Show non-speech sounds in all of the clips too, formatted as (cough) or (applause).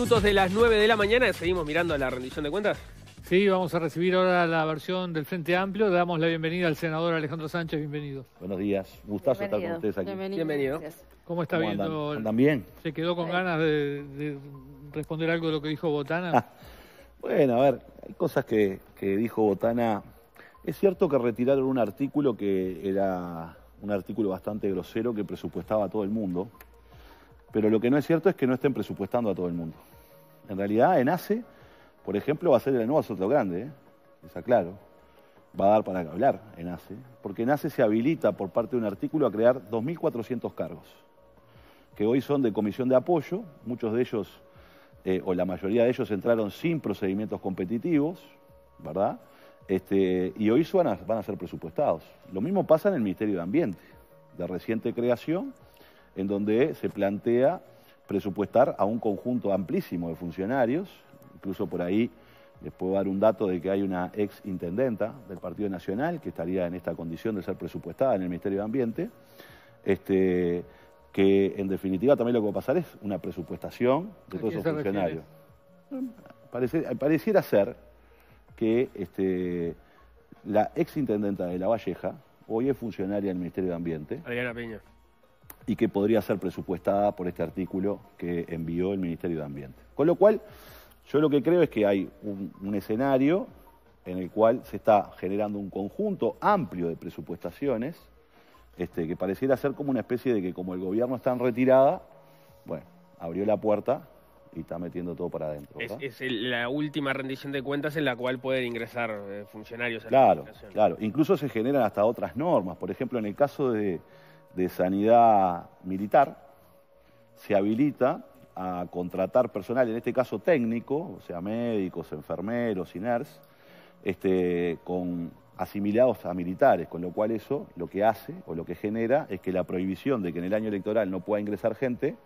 minutos de las 9 de la mañana. Seguimos mirando la rendición de cuentas. Sí, vamos a recibir ahora la versión del Frente Amplio. Damos la bienvenida al senador Alejandro Sánchez, bienvenido. Buenos días, gustazo estar con ustedes aquí. Bienvenido. ¿Cómo está viendo? bien? ¿Se quedó con ganas de, responder algo de lo que dijo Botana? (laughs) bueno, a ver, hay cosas que, que dijo Botana. Es cierto que retiraron un artículo que era un artículo bastante grosero que presupuestaba a todo el mundo, pero lo que no es cierto es que no estén presupuestando a todo el mundo. En realidad, Enace, por ejemplo, va a ser el nuevo Soto Grande, ¿eh? está claro. Va a dar para hablar Enase, porque Enace se habilita por parte de un artículo a crear 2.400 cargos, que hoy son de comisión de apoyo, muchos de ellos, eh, o la mayoría de ellos, entraron sin procedimientos competitivos, ¿verdad? Este, y hoy van a ser presupuestados. Lo mismo pasa en el Ministerio de Ambiente, de reciente creación, en donde se plantea presupuestar a un conjunto amplísimo de funcionarios, incluso por ahí les puedo dar un dato de que hay una ex intendenta del Partido Nacional que estaría en esta condición de ser presupuestada en el Ministerio de Ambiente, este, que en definitiva también lo que va a pasar es una presupuestación de todos esos funcionarios. pareciera ser que este, la ex intendenta de La Valleja hoy es funcionaria del Ministerio de Ambiente. Adriana Peña y que podría ser presupuestada por este artículo que envió el Ministerio de Ambiente. Con lo cual, yo lo que creo es que hay un, escenario en el cual se está generando un conjunto amplio de presupuestaciones este, que pareciera ser como una especie de que como el gobierno está en retirada, bueno, abrió la puerta y está metiendo todo para adentro. Es, la última rendición de cuentas en la cual pueden ingresar eh, funcionarios. A claro, claro. Incluso se generan hasta otras normas. Por ejemplo, en el caso de, de Sanidad Militar se habilita a contratar personal, en este caso técnico, o sea, médicos, enfermeros, ners este, con, asimilados a militares, con lo cual eso lo que hace o lo que genera es que la prohibición de que en el año electoral no pueda ingresar gente,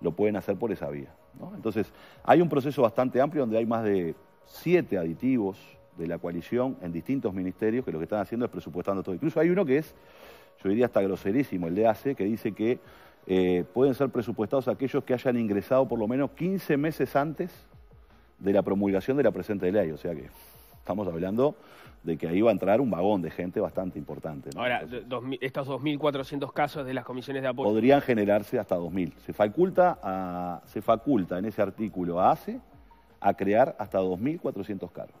lo pueden hacer por esa vía. Entonces, hay un proceso bastante amplio donde hay más de siete aditivos de la coalición en distintos ministerios que lo que están haciendo es presupuestando todo. Incluso hay uno que es yo diría hasta groserísimo, el de ACE, que dice que eh, pueden ser presupuestados aquellos que hayan ingresado por lo menos 15 meses antes de la promulgación de la presente ley. O sea que estamos hablando de que ahí va a entrar un vagón de gente bastante importante. Ahora, estos 2.400 casos de las comisiones de apoyo... Podrían generarse hasta 2.000. Se faculta, a, se faculta en ese artículo a ACE a crear hasta 2.400 cargos.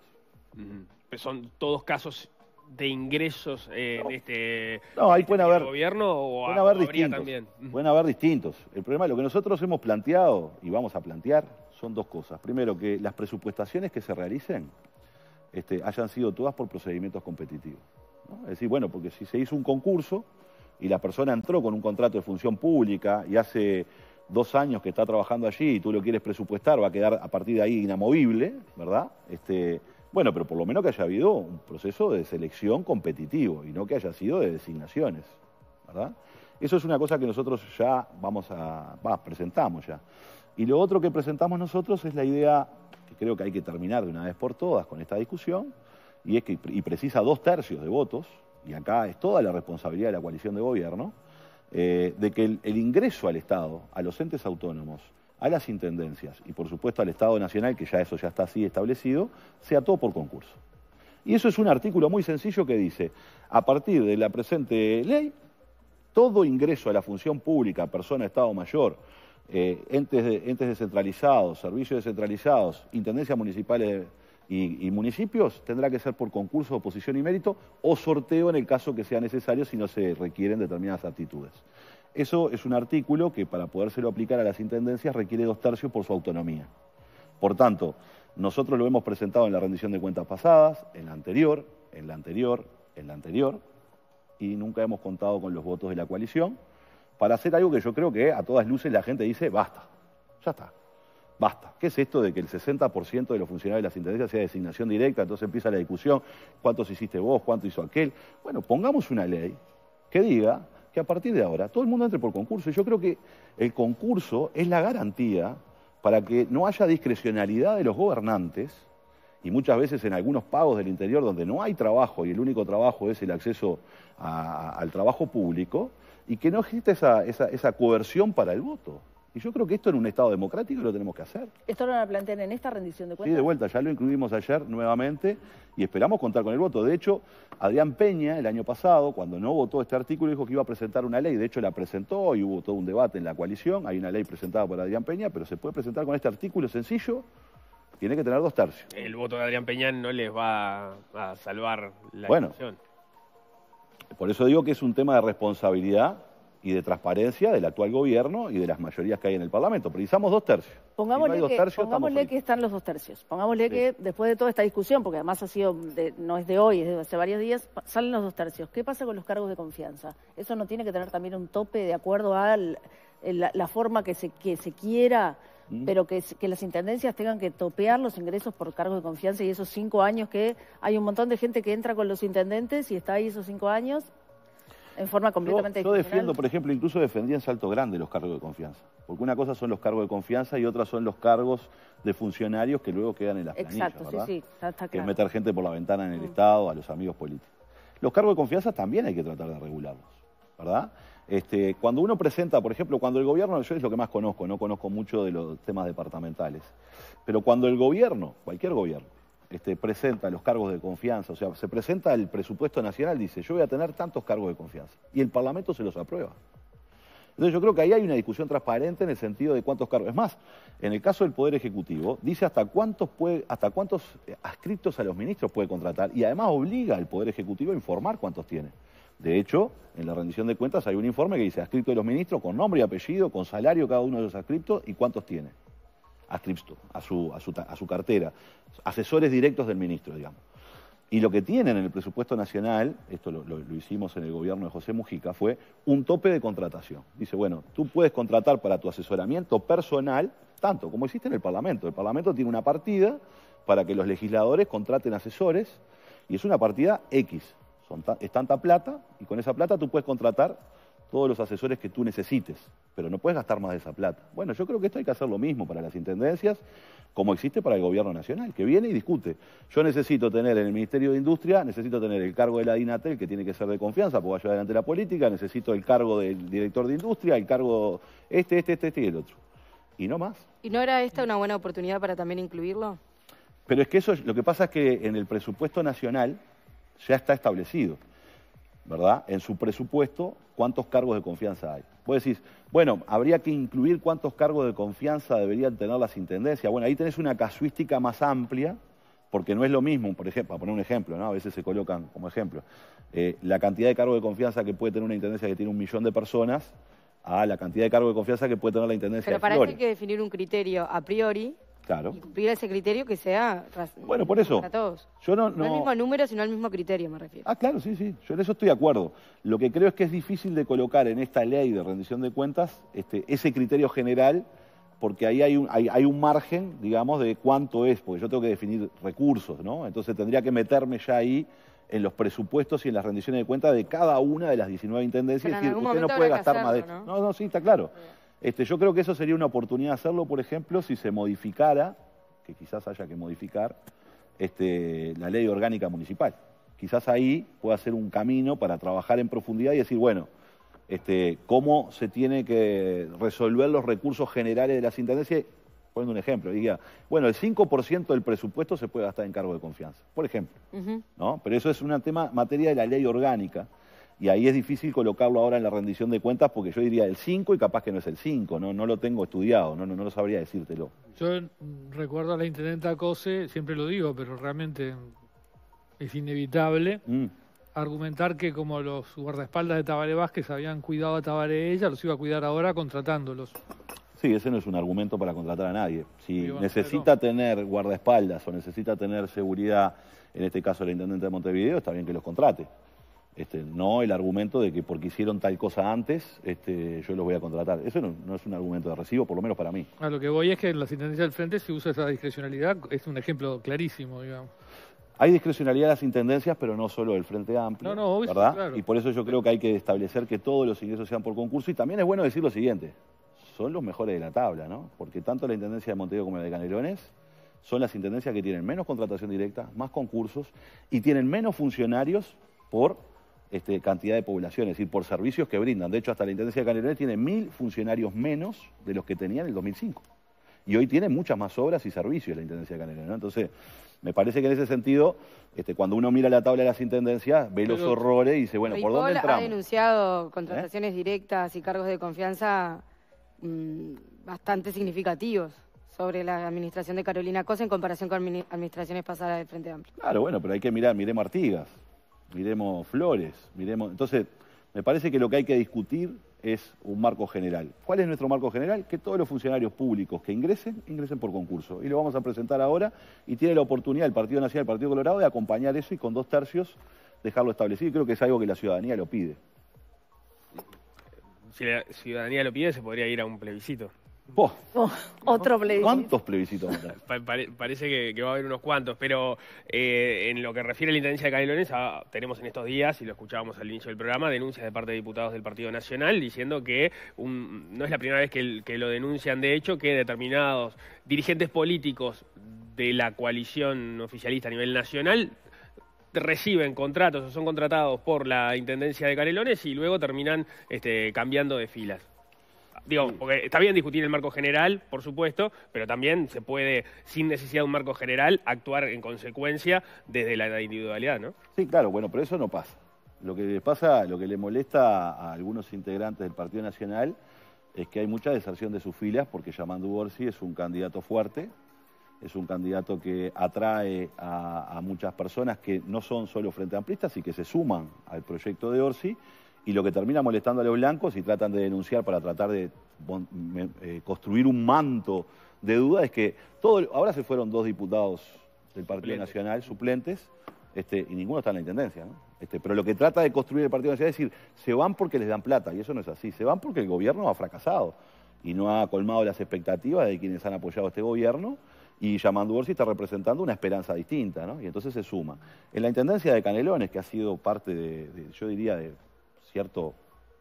Pero Son todos casos de ingresos eh, este, este, pueden gobierno o pueden también? Pueden haber distintos. El problema, es lo que nosotros hemos planteado y vamos a plantear son dos cosas. Primero, que las presupuestaciones que se realicen este, hayan sido todas por procedimientos competitivos. ¿no? Es decir, bueno, porque si se hizo un concurso y la persona entró con un contrato de función pública y hace dos años que está trabajando allí y tú lo quieres presupuestar, va a quedar a partir de ahí inamovible, ¿verdad? Este, bueno, pero por lo menos que haya habido un proceso de selección competitivo y no que haya sido de designaciones, ¿verdad? Eso es una cosa que nosotros ya vamos a, presentamos ya. Y lo otro que presentamos nosotros es la idea, que creo que hay que terminar de una vez por todas con esta discusión, y es que y precisa dos tercios de votos, y acá es toda la responsabilidad de la coalición de gobierno, eh, de que el ingreso al Estado, a los entes autónomos, a las intendencias y por supuesto al Estado Nacional, que ya eso ya está así establecido, sea todo por concurso. Y eso es un artículo muy sencillo que dice, a partir de la presente ley, todo ingreso a la función pública, persona, Estado mayor, eh, entes, descentralizados, servicios descentralizados, intendencias municipales y, y, municipios, tendrá que ser por concurso, oposición y mérito o sorteo en el caso que sea necesario si no se requieren determinadas aptitudes. Eso es un artículo que para podérselo aplicar a las intendencias requiere dos tercios por su autonomía. Por tanto, nosotros lo hemos presentado en la rendición de cuentas pasadas, en la anterior, en la anterior, en la anterior, y nunca hemos contado con los votos de la coalición para hacer algo que yo creo que a todas luces la gente dice, basta, ya está, basta. ¿Qué es esto de que el 60% de los funcionarios de las intendencias sea designación directa? Entonces empieza la discusión, ¿cuántos hiciste vos? ¿Cuánto hizo aquel? Bueno, pongamos una ley que diga que a partir de ahora todo el mundo entre por concurso. Y yo creo que el concurso es la garantía para que no haya discrecionalidad de los gobernantes y muchas veces en algunos pagos del interior donde no hay trabajo y el único trabajo es el acceso al trabajo público, y que no exista esa, esa, esa coerción para el voto. Y yo creo que esto en un Estado democrático lo tenemos que hacer. ¿Esto lo van a plantear en esta rendición de cuentas? Sí, de vuelta, ya lo incluimos ayer nuevamente y esperamos contar con el voto. De hecho, Adrián Peña el año pasado, cuando no votó este artículo, dijo que iba a presentar una ley. De hecho, la presentó y hubo todo un debate en la coalición. Hay una ley presentada por Adrián Peña, pero se puede presentar con este artículo sencillo tiene que tener dos tercios. El voto de Adrián Peña no les va a salvar la bueno, Por eso digo que es un tema de responsabilidad y de transparencia del actual gobierno y de las mayorías que hay en el Parlamento. Precisamos dos tercios. Pongámosle, que, pongámosle que, están los dos tercios. Pongámosle que después de toda esta discusión, porque además ha sido no es de hoy, es de hace varios días, salen los dos tercios. ¿Qué pasa con los cargos de confianza? ¿Eso no tiene que tener también un tope de acuerdo a eh, la, forma que se, que se quiera? Mm. pero que, las intendencias tengan que topear los ingresos por cargos de confianza y esos cinco años que hay un montón de gente que entra con los intendentes y está ahí esos cinco años en forma completamente yo, defiendo, por ejemplo, incluso defendía en Salto Grande los cargos de confianza. Porque una cosa son los cargos de confianza y otra son los cargos de funcionarios que luego quedan en las Exacto, planillas, ¿verdad? sí, sí, está, Que meter gente por la ventana en el mm. Estado, a los amigos políticos. Los cargos de confianza también hay que tratar de regularlos, ¿verdad? Este, cuando uno presenta, por ejemplo, cuando el gobierno, yo es lo que más conozco, no conozco mucho de los temas departamentales, pero cuando el gobierno, cualquier gobierno, presenta los cargos de confianza, o sea, se presenta el presupuesto nacional, dice, yo voy a tener tantos cargos de confianza, y el Parlamento se los aprueba. Entonces yo creo que ahí hay una discusión transparente en el sentido de cuántos cargos. Es más, en el caso del Poder Ejecutivo, dice hasta cuántos, puede, hasta cuántos eh, ascriptos a los ministros puede contratar y además obliga al Poder Ejecutivo a informar cuántos tiene. De hecho, en la rendición de cuentas hay un informe que dice ascriptos de los ministros con nombre y apellido, con salario cada uno de los ascriptos y cuántos tiene a a su, a cartera, asesores directos del ministro, digamos. Y lo que tienen en el presupuesto nacional, esto lo, hicimos en el gobierno de José Mujica, fue un tope de contratación. Dice, bueno, tú puedes contratar para tu asesoramiento personal tanto como existe en el Parlamento. El Parlamento tiene una partida para que los legisladores contraten asesores y es una partida X. Son es tanta plata y con esa plata tú puedes contratar todos los asesores que tú necesites, pero no puedes gastar más de esa plata. Bueno, yo creo que esto hay que hacer lo mismo para las intendencias, como existe para el gobierno nacional, que viene y discute. Yo necesito tener en el Ministerio de Industria, necesito tener el cargo de la DINATEL, que tiene que ser de confianza, porque va a adelante la política, necesito el cargo del director de industria, el cargo este, este, este, este y el otro. Y no más. ¿Y no era esta una buena oportunidad para también incluirlo? Pero es que eso, lo que pasa es que en el presupuesto nacional ya está establecido. ¿verdad? En su presupuesto, ¿cuántos cargos de confianza hay? Puedes decir, bueno, habría que incluir cuántos cargos de confianza deberían tener las intendencias. Bueno, ahí tenés una casuística más amplia, porque no es lo mismo, por ejemplo, para poner un ejemplo, ¿no? A veces se colocan como ejemplo, eh, la cantidad de cargos de confianza que puede tener una intendencia que tiene un millón de personas a la cantidad de cargos de confianza que puede tener la intendencia. Pero de hay que definir un criterio a priori Claro. Y cumplir ese criterio que sea bueno, por eso, para todos. Yo no, no... el mismo número, sino al mismo criterio, me refiero. Ah, claro, sí, sí. Yo en eso estoy de acuerdo. Lo que creo es que es difícil de colocar en esta ley de rendición de cuentas este, ese criterio general, porque ahí hay un, hay, hay un margen, digamos, de cuánto es, porque yo tengo que definir recursos, ¿no? Entonces tendría que meterme ya ahí en los presupuestos y en las rendiciones de cuentas de cada una de las 19 intendencias y decir, usted no puede gastar más de... ¿no? no, no, sí, está claro. Este, yo creo que eso sería una oportunidad de hacerlo, por ejemplo, si se modificara, que quizás haya que modificar, este, la ley orgánica municipal. Quizás ahí pueda ser un camino para trabajar en profundidad y decir, bueno, este, cómo se tiene que resolver los recursos generales de las intendencias. Poniendo un ejemplo, diría, bueno, el 5% del presupuesto se puede gastar en cargo de confianza, por ejemplo. ¿no? Pero eso es un tema materia de la ley orgánica y ahí es difícil colocarlo ahora en la rendición de cuentas porque yo diría el 5 y capaz que no es el 5, no, lo tengo estudiado, no, lo sabría decírtelo. Yo recuerdo a la intendenta Cose, siempre lo digo, pero realmente es inevitable. Mm. Argumentar que como los guardaespaldas de Tabaré Vázquez habían cuidado a Tabaré ella, los iba a cuidar ahora contratándolos. Sí, ese no es un argumento para contratar a nadie. Si necesita tener guardaespaldas o necesita tener seguridad, en este caso la intendente de Montevideo, está bien que los contrate. Este, no el argumento de que porque hicieron tal cosa antes, este, yo los voy a contratar. Eso no, es un argumento de recibo, por lo menos para mí. A lo que voy es que en las intendencias del frente se usa esa discrecionalidad, es un ejemplo clarísimo, digamos. Hay discrecionalidad en las intendencias, pero no solo del Frente Amplio, no, no, Y por eso yo creo que hay que establecer que todos los ingresos sean por concurso. Y también es bueno decir lo siguiente, son los mejores de la tabla, ¿no? Porque tanto la Intendencia de Montevideo como la de Canelones son las intendencias que tienen menos contratación directa, más concursos y tienen menos funcionarios por este, cantidad de poblaciones, y por servicios que brindan. De hecho, hasta la Intendencia de Canelones tiene mil funcionarios menos de los que tenía en el 2005. Y hoy tiene muchas más obras y servicios la Intendencia de Canelones. Entonces, me parece que en ese sentido, este, cuando uno mira la tabla de las intendencias, ve los horrores y dice, bueno, ¿por dónde entramos? ha denunciado contrataciones ¿Eh? directas y cargos de confianza mm, bastante significativos sobre la administración de Carolina Cosa en comparación con administraciones pasadas del Frente Amplio. Claro, bueno, pero hay que mirar, miremos Martigas miremos Flores, miremos... Entonces, me parece que lo que hay que discutir es un marco general. ¿Cuál es nuestro marco general? Que todos los funcionarios públicos que ingresen, ingresen por concurso. Y lo vamos a presentar ahora y tiene la oportunidad el Partido Nacional, el Partido Colorado, de acompañar eso y con dos tercios dejarlo establecido. Y creo que es algo que la ciudadanía lo pide. Si la ciudadanía lo pide, se podría ir a un plebiscito. Oh, otro plebiscito. ¿Cuántos plebiscitos? (laughs) parece que, va a haber unos cuantos, pero eh, en lo que refiere a la intendencia de Canelones, ah, tenemos en estos días, y lo escuchábamos al inicio del programa, denuncias de parte de diputados del Partido Nacional diciendo que no es la primera vez que, lo denuncian, de hecho, que determinados dirigentes políticos de la coalición oficialista a nivel nacional reciben contratos o son contratados por la Intendencia de Canelones y luego terminan este, cambiando de filas. Digo, porque está bien discutir el marco general, por supuesto, pero también se puede, sin necesidad de un marco general, actuar en consecuencia desde la individualidad, ¿no? Sí, claro, bueno, pero eso no pasa. Lo que le pasa, lo que le molesta a algunos integrantes del Partido Nacional es que hay mucha deserción de sus filas porque Yamandu Orsi es un candidato fuerte, es un candidato que atrae a, a, muchas personas que no son solo frente amplistas y que se suman al proyecto de Orsi y lo que termina molestando a los blancos y tratan de denunciar para tratar de eh, construir un manto de duda es que todo, ahora se fueron dos diputados del Partido Nacional suplentes este, y ninguno está en la intendencia. Este, pero lo que trata de construir el Partido Nacional es decir, se van porque les dan plata y eso no es así, se van porque el gobierno ha fracasado y no ha colmado las expectativas de quienes han apoyado este gobierno y Yamandu Orsi está representando una esperanza distinta, ¿no? Y entonces se suma. En la Intendencia de Canelones, que ha sido parte de yo diría, de cierto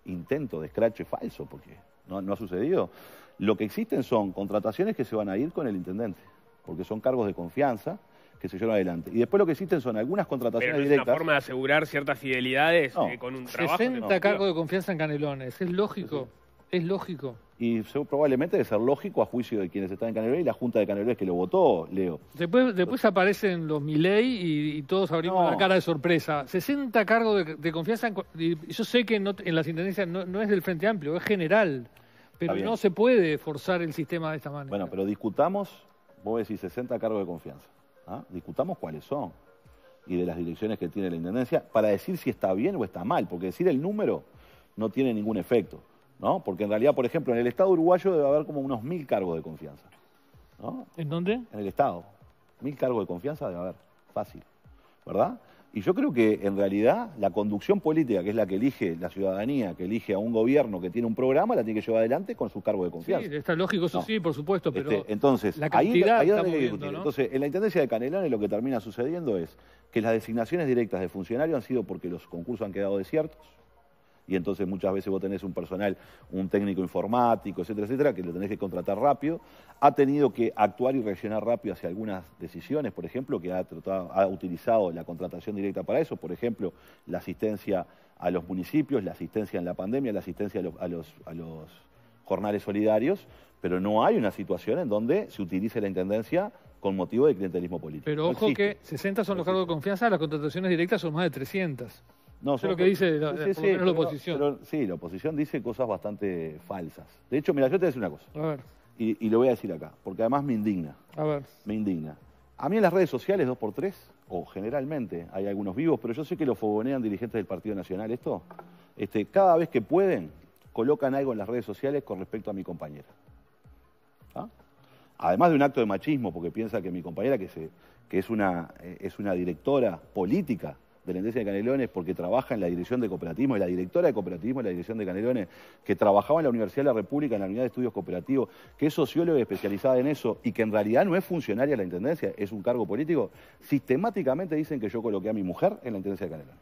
intento de escrache falso, porque no, ha sucedido. Lo que existen son contrataciones que se van a ir con el intendente, porque son cargos de confianza que se llevan adelante. Y después lo que existen son algunas contrataciones directas. Es una forma de asegurar ciertas fidelidades eh, con un trabajo. 60 cargos de confianza en Canelones, es lógico, es lógico y probablemente debe ser lógico a juicio de quienes están en Canelones y la Junta de es que lo votó, Leo. Después, aparecen los Miley y, todos abrimos una la cara de sorpresa. 60 cargos de, confianza. yo sé que en las intendencias no, es del Frente Amplio, es general. Pero no se puede forzar el sistema de esta manera. Bueno, pero discutamos, vos decís 60 cargos de confianza. ¿ah? Discutamos cuáles son y de las direcciones que tiene la Intendencia para decir si está bien o está mal, porque decir el número no tiene ningún efecto. ¿no? Porque en realidad, por ejemplo, en el Estado uruguayo debe haber como unos mil cargos de confianza. ¿no? ¿En dónde? En el Estado. Mil cargos de confianza debe haber. Fácil. ¿Verdad? Y yo creo que en realidad la conducción política, que es la que elige la ciudadanía, que elige a un gobierno que tiene un programa, la tiene que llevar adelante con sus cargos de confianza. Sí, está lógico, eso sí, por supuesto, pero este, entonces, la ahí, está Entonces, en la Intendencia de Canelones lo que termina sucediendo es que las designaciones directas de funcionarios han sido porque los concursos han quedado desiertos, y entonces muchas veces vos tenés un personal, un técnico informático, etcétera, etcétera, que lo tenés que contratar rápido. Ha tenido que actuar y reaccionar rápido hacia algunas decisiones, por ejemplo, que ha, utilizado la contratación directa para eso, por ejemplo, la asistencia a los municipios, la asistencia en la pandemia, la asistencia a los, jornales solidarios, pero no hay una situación en donde se utilice la intendencia con motivo de clientelismo político. Pero ojo que 60 son los cargos de confianza, las contrataciones directas son más de 300. No, Eso lo que dice la, la oposición. sí, la oposición dice cosas bastante falsas. De hecho, mira, yo te voy a decir una cosa. A ver. Y, lo voy a decir acá, porque además me indigna. A ver. Me indigna. A mí en las redes sociales, dos por tres, o generalmente, hay algunos vivos, pero yo sé que lo fogonean dirigentes del Partido Nacional esto. Este, cada vez que pueden, colocan algo en las redes sociales con respecto a mi compañera. ¿Ah? Además de un acto de machismo, porque piensa que mi compañera, que, se, que es, una, eh, es una directora política, de la Intendencia de Canelones porque trabaja en la dirección de cooperativismo, y la directora de cooperativismo en la dirección de Canelones, que trabajaba en la Universidad de la República, en la Unidad de Estudios Cooperativos, que es socióloga especializada en eso y que en realidad no es funcionaria de la Intendencia, es un cargo político, sistemáticamente dicen que yo coloqué a mi mujer en la Intendencia de Canelones.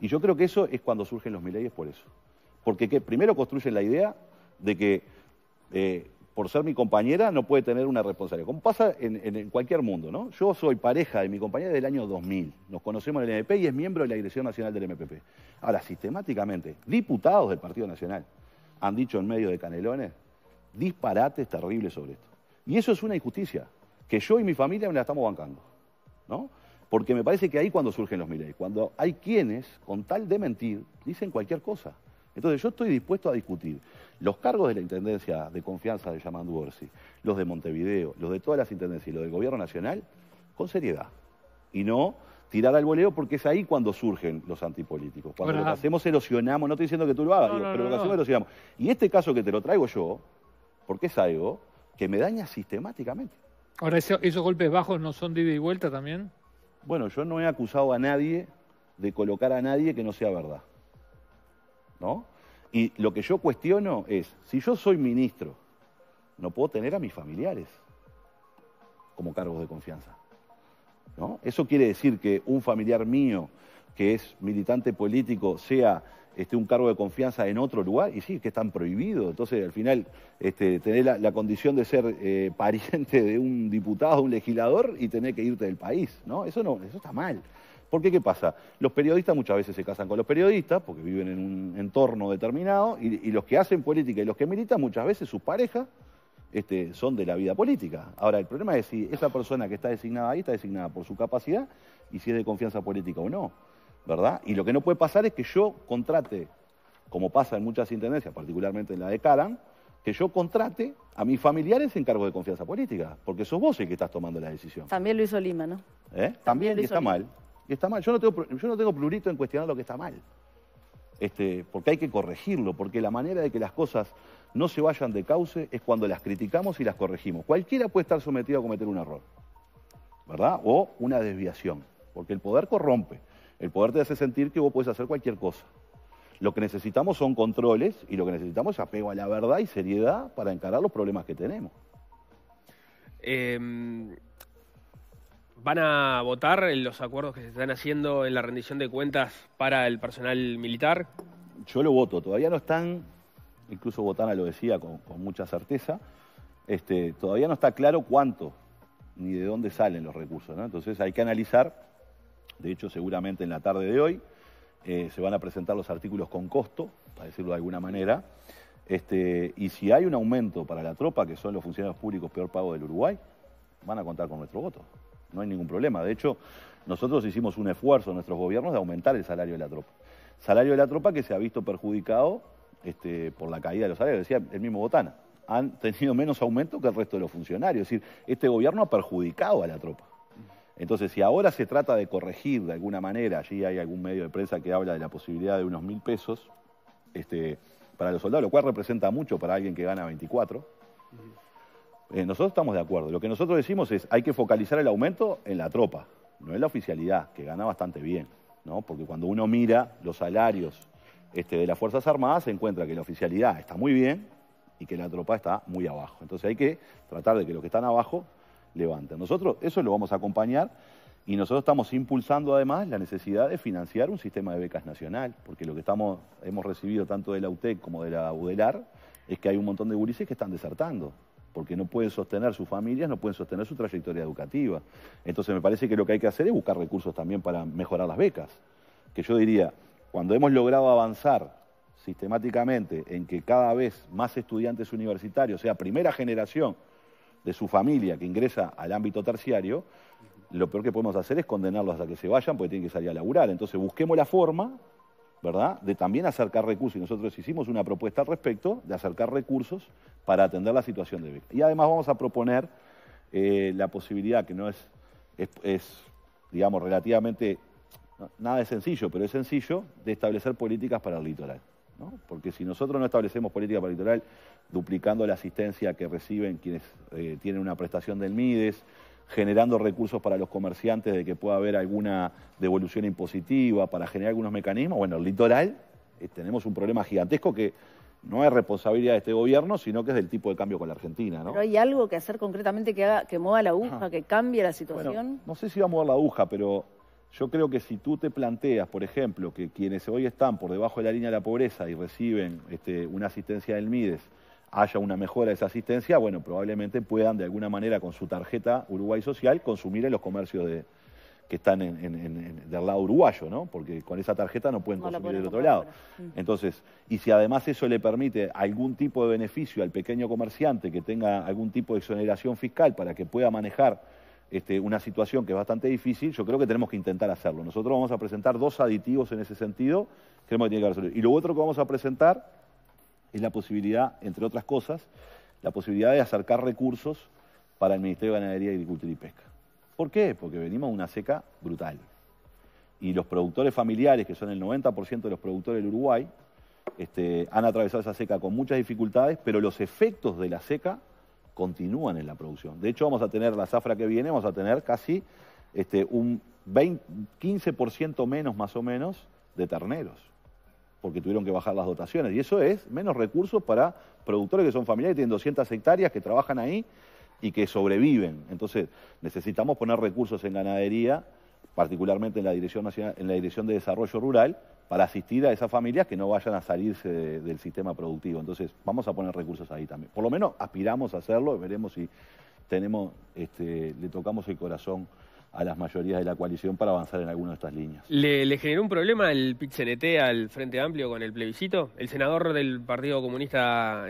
Y yo creo que eso es cuando surgen los mileyes por eso. Porque primero construyen la idea de que eh, por ser mi compañera, no puede tener una responsabilidad. Como pasa en, cualquier mundo, ¿no? Yo soy pareja de mi compañera el año 2000. Nos conocemos en el MPP y es miembro de la Dirección Nacional del MPP. Ahora, sistemáticamente, diputados del Partido Nacional han dicho en medio de canelones disparates terribles sobre esto. Y eso es una injusticia, que yo y mi familia me la estamos bancando, ¿no? Porque me parece que ahí cuando surgen los miles, cuando hay quienes, con tal de mentir, dicen cualquier cosa. Entonces yo estoy dispuesto a discutir los cargos de la Intendencia de Confianza de Yamandú Orsi, los de Montevideo, los de todas las Intendencias y los del Gobierno Nacional, con seriedad. Y no tirar al boleo porque es ahí cuando surgen los antipolíticos. Cuando lo ah. hacemos erosionamos, no estoy diciendo que tú lo hagas, pero lo hacemos erosionamos. Y este caso que te lo traigo yo, porque es algo que me daña sistemáticamente. Ahora, ¿esos, esos golpes bajos no son de ida y vuelta también? Bueno, yo no he acusado a nadie de colocar a nadie que no sea verdad. ¿no? Y lo que yo cuestiono es, si yo soy ministro, no puedo tener a mis familiares como cargos de confianza. ¿no? Eso quiere decir que un familiar mío que es militante político sea este, un cargo de confianza en otro lugar, y sí, que están prohibidos. Entonces, al final, este, tener la, condición de ser eh, pariente de un diputado, un legislador, y tener que irte del país, ¿no? Eso no, eso está mal. ¿Por ¿qué pasa? Los periodistas muchas veces se casan con los periodistas porque viven en un entorno determinado y, los que hacen política y los que militan muchas veces sus parejas este, son de la vida política. Ahora, el problema es si esa persona que está designada ahí está designada por su capacidad y si es de confianza política o no, ¿verdad? Y lo que no puede pasar es que yo contrate, como pasa en muchas intendencias, particularmente en la de Caran, que yo contrate a mis familiares en cargo de confianza política, porque sos vos el que estás tomando la decisión. También lo hizo Lima, ¿no? ¿Eh? También, hizo y está mal y está mal. Yo no tengo, yo no tengo plurito en cuestionar lo que está mal. Este, porque hay que corregirlo, porque la manera de que las cosas no se vayan de cauce es cuando las criticamos y las corregimos. Cualquiera puede estar sometido a cometer un error, ¿verdad? O una desviación, porque el poder corrompe, el poder te hace sentir que vos puedes hacer cualquier cosa. Lo que necesitamos son controles y lo que necesitamos es apego a la verdad y seriedad para encarar los problemas que tenemos. Em, van a votar en los acuerdos que se están haciendo en la rendición de cuentas para el personal militar? Yo lo voto, todavía no están, incluso Botana lo decía con, mucha certeza, este, todavía no está claro cuánto ni de dónde salen los recursos. Entonces hay que analizar, de hecho seguramente en la tarde de hoy eh, se van a presentar los artículos con costo, para decirlo de alguna manera, este, y si hay un aumento para la tropa, que son los funcionarios públicos peor pago del Uruguay, van a contar con nuestro voto no hay ningún problema. De hecho, nosotros hicimos un esfuerzo en nuestros gobiernos de aumentar el salario de la tropa. Salario de la tropa que se ha visto perjudicado este, por la caída de los salarios, decía el mismo Botana. Han tenido menos aumento que el resto de los funcionarios. Es decir, este gobierno ha perjudicado a la tropa. Entonces, si ahora se trata de corregir de alguna manera, allí hay algún medio de prensa que habla de la posibilidad de unos mil pesos este, para los soldados, lo cual representa mucho para alguien que gana 24. Eh, nosotros estamos de acuerdo. Lo que nosotros decimos es hay que focalizar el aumento en la tropa, no en la oficialidad, que gana bastante bien. ¿no? Porque cuando uno mira los salarios este, de las Fuerzas Armadas, se encuentra que la oficialidad está muy bien y que la tropa está muy abajo. Entonces hay que tratar de que los que están abajo levanten. Nosotros eso lo vamos a acompañar y nosotros estamos impulsando además la necesidad de financiar un sistema de becas nacional, porque lo que estamos, hemos recibido tanto de la UTEC como de la UDELAR es que hay un montón de gurises que están desertando porque no pueden sostener sus familias, no pueden sostener su trayectoria educativa. Entonces me parece que lo que hay que hacer es buscar recursos también para mejorar las becas. Que yo diría, cuando hemos logrado avanzar sistemáticamente en que cada vez más estudiantes universitarios, sea, primera generación de su familia que ingresa al ámbito terciario, lo peor que podemos hacer es condenarlos a que se vayan porque tienen que salir a laburar. Entonces busquemos la forma de también acercar recursos, y nosotros hicimos una propuesta al respecto, de acercar recursos para atender la situación de Beck. Y además vamos a proponer eh, la posibilidad, que no es, es, digamos, relativamente, nada es sencillo, pero es sencillo, de establecer políticas para el litoral. ¿no? Porque si nosotros no establecemos políticas para el litoral, duplicando la asistencia que reciben quienes eh, tienen una prestación del MIDES, generando recursos para los comerciantes de que pueda haber alguna devolución impositiva, para generar algunos mecanismos. Bueno, el litoral eh, tenemos un problema gigantesco que no es responsabilidad de este gobierno, sino que es del tipo de cambio con la Argentina. ¿no? Pero hay algo que hacer concretamente que, haga, que mueva la ah. aguja, que cambie la situación. no sé si va a mover la aguja, pero yo creo que si tú te planteas, por ejemplo, que quienes hoy están por debajo de la línea de la pobreza y reciben este, una asistencia del MIDES, haya una mejora de esa asistencia, bueno, probablemente puedan de alguna manera con su tarjeta Uruguay Social consumir en los comercios de, que están en, del lado uruguayo, ¿no? Porque con esa tarjeta no pueden consumir del otro lado. Mm. Entonces, y si además eso le permite algún tipo de beneficio al pequeño comerciante que tenga algún tipo de exoneración fiscal para que pueda manejar este, una situación que es bastante difícil, yo creo que tenemos que intentar hacerlo. Nosotros vamos a presentar dos aditivos en ese sentido, creemos que tiene que resolver. Y lo otro que vamos a presentar es la posibilidad, entre otras cosas, la posibilidad de acercar recursos para el Ministerio de Ganadería, Agricultura y Pesca. ¿Por qué? Porque venimos de una seca brutal. Y los productores familiares, que son el 90% de los productores del Uruguay, este, han atravesado esa seca con muchas dificultades, pero los efectos de la seca continúan en la producción. De hecho, vamos a tener la zafra que viene, vamos a tener casi este, un 15% menos más o menos de terneros porque tuvieron que bajar las dotaciones. Y eso es menos recursos para productores que son familiares, que tienen 200 hectáreas, que trabajan ahí y que sobreviven. Entonces, necesitamos poner recursos en ganadería, particularmente en la Dirección, Nacional, en la Dirección de Desarrollo Rural, para asistir a esas familias que no vayan a salirse del sistema productivo. Entonces, vamos a poner recursos ahí también. Por lo menos aspiramos a hacerlo, veremos si tenemos, este, le tocamos el corazón a las mayorías de la coalición para avanzar en alguna de estas líneas. ¿Le, generó un problema el pit al Frente Amplio con el plebiscito? El senador del Partido Comunista,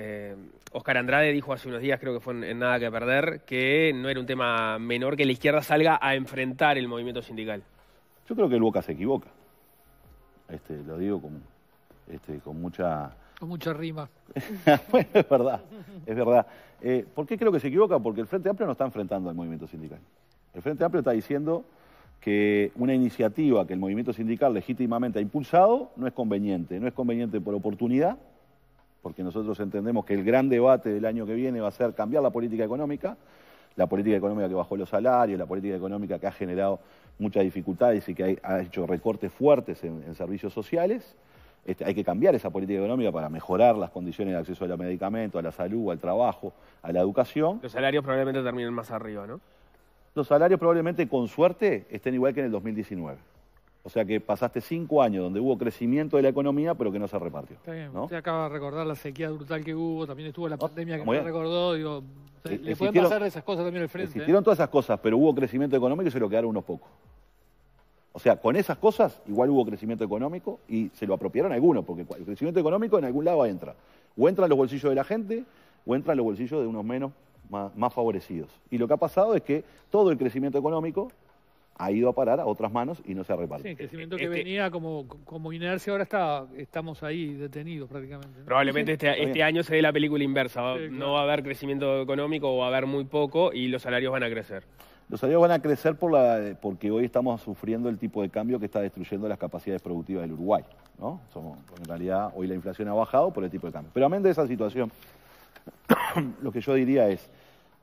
Oscar eh, Andrade, dijo hace unos días, creo que fue en, Nada que Perder, que no era un tema menor que la izquierda salga a enfrentar el movimiento sindical. Yo creo que el Boca se equivoca. Este, lo digo con, este, con mucha... Con mucha rima. (laughs) bueno, es verdad, es verdad. Eh, ¿Por qué creo que se equivoca? Porque el Frente Amplio no está enfrentando al movimiento sindical. El Frente Amplio está diciendo que una iniciativa que el movimiento sindical legítimamente ha impulsado no es conveniente, no es conveniente por oportunidad, porque nosotros entendemos que el gran debate del año que viene va a ser cambiar la política económica, la política económica que bajó los salarios, la política económica que ha generado muchas dificultades y que ha hecho recortes fuertes en, servicios sociales. Este, hay que cambiar esa política económica para mejorar las condiciones de acceso a los medicamentos, a la salud, al trabajo, a la educación. Los salarios probablemente terminen más arriba, ¿no? los salarios probablemente con suerte estén igual que en el 2019. O sea que pasaste cinco años donde hubo crecimiento de la economía, pero que no se repartió. Está Usted acaba de recordar la sequía brutal que hubo, también estuvo la ah, pandemia que me recordó. Eh, le pueden pasar esas cosas también al frente. ¿eh? Existieron todas esas cosas, pero hubo crecimiento económico y se lo quedaron unos pocos. O sea, con esas cosas igual hubo crecimiento económico y se lo apropiaron algunos, porque el crecimiento económico en algún lado entra. O entra en los bolsillos de la gente, o entra en los bolsillos de unos menos más, favorecidos. Y lo que ha pasado es que todo el crecimiento económico ha ido a parar a otras manos y no se ha repartido. Sí, el crecimiento que venía como, inercia ahora está, estamos ahí detenidos prácticamente. Probablemente este, este año se dé la película inversa, no va a haber crecimiento económico o va a haber muy poco y los salarios van a crecer. Los salarios van a crecer por la, porque hoy estamos sufriendo el tipo de cambio que está destruyendo las capacidades productivas del Uruguay. ¿no? en realidad hoy la inflación ha bajado por el tipo de cambio. Pero a de esa situación, (coughs) lo que yo diría es,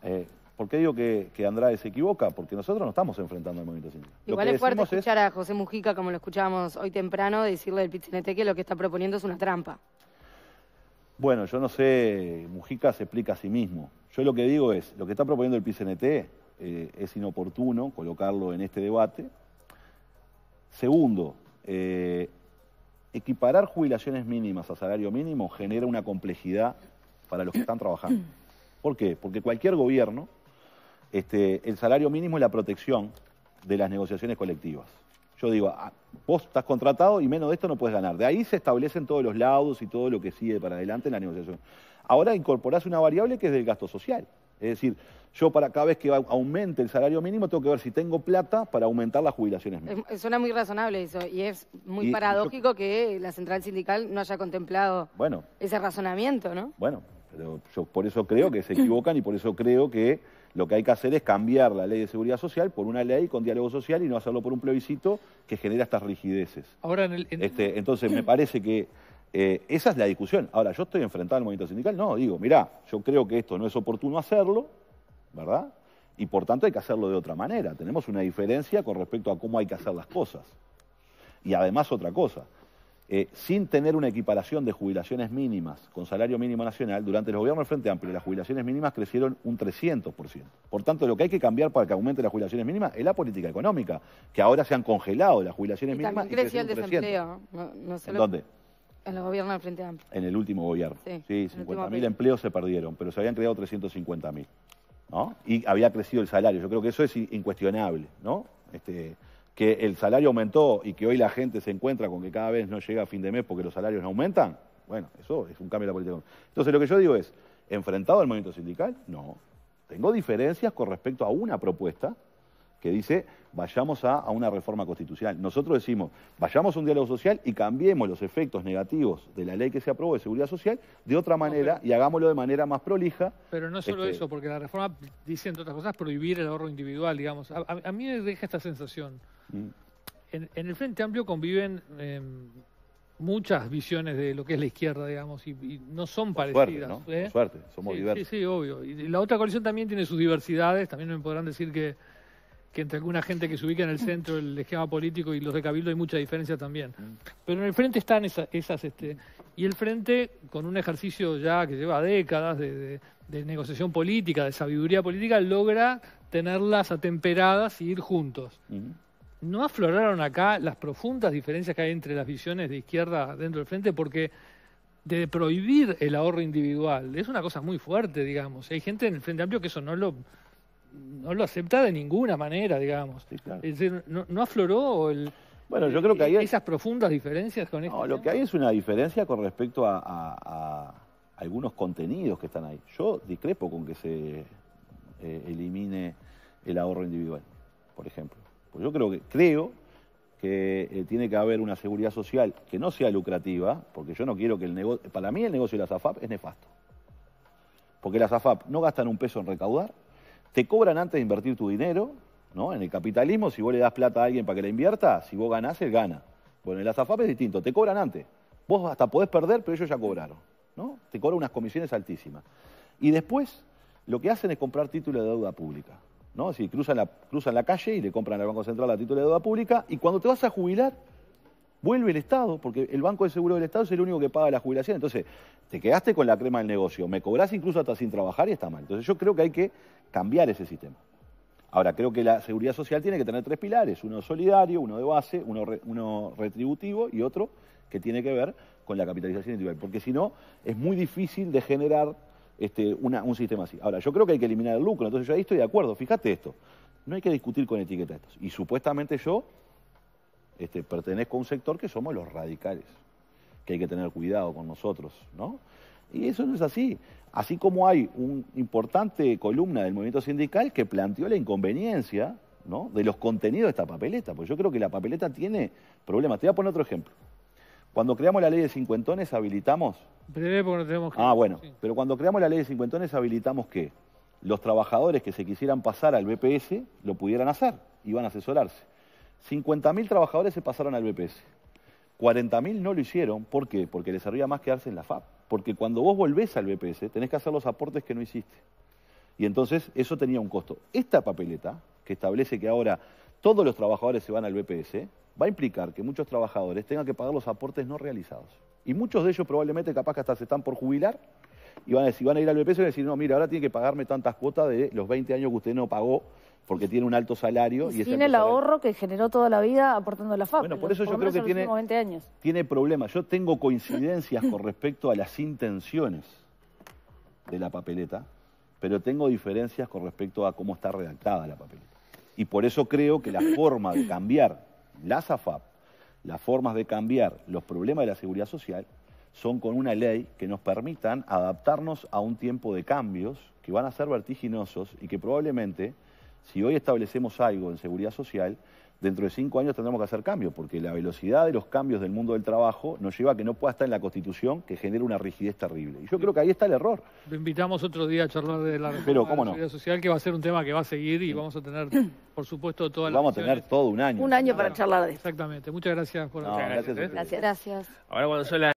eh, ¿por qué digo que, Andrade se equivoca? Porque nosotros no estamos enfrentando al movimiento sindical. Igual es fuerte escuchar a José Mujica, como lo escuchábamos hoy temprano, decirle al PICNT que lo que está proponiendo es una trampa. Bueno, yo no sé, Mujica se explica a sí mismo. Yo lo que digo es, lo que está proponiendo el PCNT eh, es inoportuno colocarlo en este debate. Segundo, eh, equiparar jubilaciones mínimas a salario mínimo genera una complejidad para los que están trabajando. (clears throat) ¿Por qué? Porque cualquier gobierno, este, el salario mínimo es la protección de las negociaciones colectivas. Yo digo, ah, vos estás contratado y menos de esto no puedes ganar. De ahí se establecen todos los laudos y todo lo que sigue para adelante en la negociación. Ahora incorporás una variable que es del gasto social. Es decir, yo para cada vez que aumente el salario mínimo tengo que ver si tengo plata para aumentar las jubilaciones mínimas. Suena muy razonable eso y es muy paradójico que la central sindical no haya contemplado ese razonamiento, ¿no? Bueno, yo por eso creo que se equivocan y por eso creo que lo que hay que hacer es cambiar la ley de seguridad social por una ley con diálogo social y no hacerlo por un plebiscito que genera estas rigideces. Ahora este, entonces me parece que eh, esa es la discusión. Ahora, ¿yo estoy enfrentado al movimiento sindical? No, digo, mirá, yo creo que esto no es oportuno hacerlo, ¿verdad? Y por tanto hay que hacerlo de otra manera. Tenemos una diferencia con respecto a cómo hay que hacer las cosas. Y además otra cosa, eh, sin tener una equiparación de jubilaciones mínimas con salario mínimo nacional, durante los gobiernos del Frente Amplio las jubilaciones mínimas crecieron un 300%. Por tanto, lo que hay que cambiar para que aumente las jubilaciones mínimas es la política económica, que ahora se han congelado las jubilaciones mínimas. También el desempleo. ¿En dónde? En los gobiernos del Frente Amplio. En el último gobierno. Sí, sí 50.000 empleos se perdieron, pero se habían creado 350.000. ¿no? Y había crecido el salario. Yo creo que eso es incuestionable. ¿no? Este, que el salario aumentó y que hoy la gente se encuentra con que cada vez no llega a fin de mes porque los salarios no aumentan, bueno, eso es un cambio de la política. Entonces lo que yo digo es, ¿enfrentado al movimiento sindical? No. Tengo diferencias con respecto a una propuesta que dice vayamos a, una reforma constitucional. Nosotros decimos, vayamos a un diálogo social y cambiemos los efectos negativos de la ley que se aprobó de seguridad social de otra manera y hagámoslo de manera más prolija. Pero no solo este, eso, porque la reforma diciendo otras cosas, prohibir el ahorro individual, digamos. A, mí me deja esta sensación. Mm. En, el Frente Amplio conviven... Em, muchas visiones de lo que es la izquierda, digamos, y, no son parecidas. Suerte, ¿no? ¿eh? suerte, somos diversos. Sí, sí, obvio. Y la otra coalición también tiene sus diversidades, también me podrán decir que que entre alguna gente que se ubica en el centro del esquema político y los de Cabildo hay mucha diferencia también. Mm. Pero en el frente están esas, este, y el frente, con un ejercicio ya que lleva décadas de, negociación política, de sabiduría política, logra tenerlas atemperadas y ir juntos. Mm. ¿No afloraron acá las profundas diferencias que hay entre las visiones de izquierda dentro del frente? Porque de prohibir el ahorro individual es una cosa muy fuerte, digamos. Hay gente en el Frente Amplio que eso no lo no lo acepta de ninguna manera, digamos. no, afloró el, bueno, yo creo que hay... esas profundas diferencias con esto. No, lo que hay es una diferencia con respecto a, algunos contenidos que están ahí. Yo discrepo con que se eh, elimine el ahorro individual, por ejemplo. Porque yo creo que creo que eh, tiene que haber una seguridad social que no sea lucrativa, porque yo no quiero que el negocio, para mí el negocio de la SAFAP es nefasto. Porque la AFAP no gastan un peso en recaudar, te cobran antes de invertir tu dinero, ¿no? En el capitalismo, si vos le das plata a alguien para que la invierta, si vos ganás, él gana. Bueno, en el azafap es distinto, te cobran antes. Vos hasta podés perder, pero ellos ya cobraron, ¿no? Te cobran unas comisiones altísimas. Y después, lo que hacen es comprar títulos de deuda pública, ¿no? Es cruzan la, la calle y le compran al Banco Central la título de deuda pública y cuando te vas a jubilar, vuelve el Estado, porque el Banco de Seguro del Estado es el único que paga la jubilación. Entonces, te quedaste con la crema del negocio, me cobras incluso hasta sin trabajar y está mal. Entonces, yo creo que hay que cambiar ese sistema. Ahora, creo que la seguridad social tiene que tener tres pilares, uno solidario, uno de base, uno, retributivo y otro que tiene que ver con la capitalización individual, porque si no, es muy difícil de generar este, un sistema así. Ahora, yo creo que hay que eliminar el lucro, entonces yo ahí estoy de acuerdo, fíjate esto, no hay que discutir con etiquetas. Y supuestamente yo este, pertenezco a un sector que somos los radicales, que hay que tener cuidado con nosotros, ¿no? Y eso no es así. Así como hay una importante columna del movimiento sindical que planteó la inconveniencia ¿no? de los contenidos de esta papeleta, porque yo creo que la papeleta tiene problemas. Te voy a poner otro ejemplo. Cuando creamos la ley de cincuentones, habilitamos. tenemos Ah, bueno. Pero cuando creamos la ley de cincuentones, habilitamos que los trabajadores que se quisieran pasar al BPS lo pudieran hacer, iban a asesorarse. 50.000 trabajadores se pasaron al BPS. 40.000 no lo hicieron. ¿Por qué? Porque les servía más quedarse en la FAP. Porque cuando vos volvés al BPS, tenés que hacer los aportes que no hiciste. Y entonces eso tenía un costo. Esta papeleta, que establece que ahora todos los trabajadores se van al BPS, va a implicar que muchos trabajadores tengan que pagar los aportes no realizados. Y muchos de ellos probablemente capaz que hasta se están por jubilar y van a, decir, ir al BPS y van a decir, no, mira, ahora tiene que pagarme tantas cuotas de los 20 años que usted no pagó porque tiene un alto salario. Y, tiene el ahorro que generó toda la vida aportando a la FAP. Bueno, por eso yo creo que tiene, tiene problemas. Yo tengo coincidencias con respecto a las intenciones de la papeleta, pero tengo diferencias con respecto a cómo está redactada la papeleta. Y por eso creo que la forma de cambiar las AFAP, las formas de cambiar los problemas de la seguridad social, son con una ley que nos permitan adaptarnos a un tiempo de cambios que van a ser vertiginosos y que probablemente, si hoy establecemos algo en seguridad social, dentro de cinco años tendremos que hacer cambios, porque la velocidad de los cambios del mundo del trabajo nos lleva a que no pueda estar en la Constitución, que genera una rigidez terrible. Y yo creo que ahí está el error. Lo invitamos otro día a charlar de la seguridad social, que va a ser un tema que va a seguir y vamos a tener, por supuesto, toda la. Vamos a tener todo un año. Un año para charlar de Exactamente. Muchas gracias por no, gracias, gracias, gracias. Ahora cuando